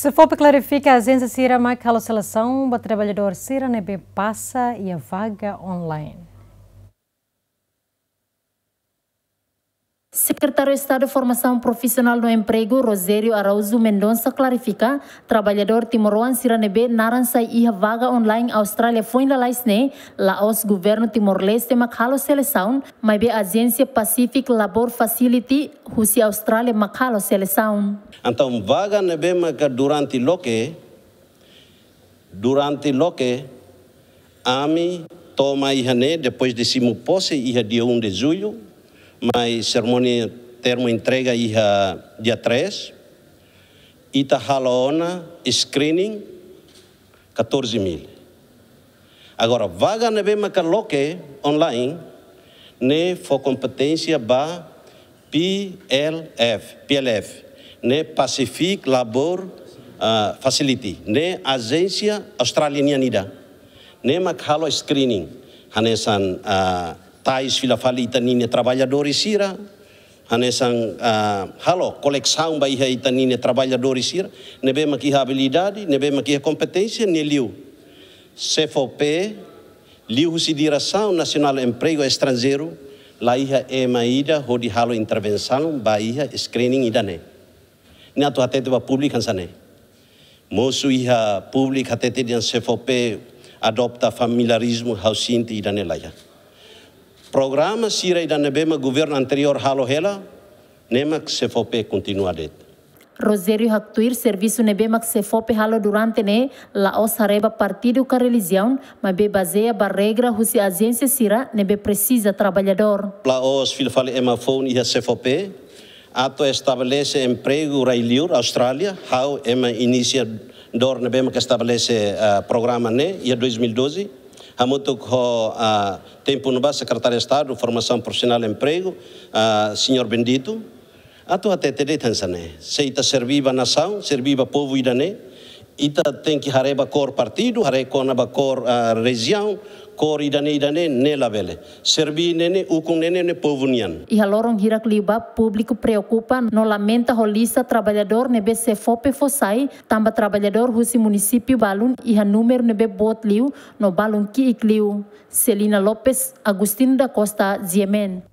Se for para clarificar, a agência Cira marca a seleção, o trabalhador Cira nebe passa e a vaga online. Secretário de Estado de Formação Profissional no Emprego, Rosério Araújo Mendonça, clarifica, trabalhador timoruano Siranebe naransai iha vaga online Austrália foi na Laisne, Laos governo Timor-Leste Macalo Seleção, mas a agência Pacific Labor Facility, Rússia Austrália Macalo Seleção. Então, vaga nebe durante loque, durante loque, ami toma ne depois de simo posse iha dia 1 de julho, mas cerimônia ter uma entrega a dia 3. Ita halona screening 14 mil. Agora, vaga nebe que online, né foi competência ba PLF, PLF, né Pacific Labor uh, Facility, né Agência australiana, né makhalo screening, hanesan uh, tais fila falita nine trabalhadores ira, anesang uh, ah, halo coleção ba iha itanine trabalhadores ira, nebe maki habilidade nebe maki competência ne liu CFOP liu se direção nacional emprego estrangeiro la iha emaida hodi halo intervenção ba iha screening idane ne atu hatete ba public hansane mosu iha public atete dian CFOP adopta familiarismo hausinti idane laia. iha Programa sirei da nebema governo anterior halohela, nema que se fope continua deta. Rosério Hactuir, serviço nebema que se fope halo durante ne, laos hareba partido com religião, mas be baseia ba regra husi agência sira nebe precisa trabalhador. Laos filfale ema emafon ia se fope, ato estabelece emprego railiur Austrália, hau ema inicia dor nebema que estabelece uh, eh, programa ne, ia 2012, muito que a tempo no secretário de Estado, formação profissional e emprego, a senhor bendito. Né? A tua tete de tanzane, seita serviva nação, serviva povo iranê ita tem que hareba cor partido, hare conaba cor uh, região, cor idane idane ne labele. Serbi nene ukung nene ne povo nian. E halorong hirak liba público preocupa no lamenta holista trabalhador nebe se fope fosai tamba trabalhador husi município balun e ha número nebe bot liu no balun ki ikliu. Celina Lopes, Agustino da Costa, Ziemen.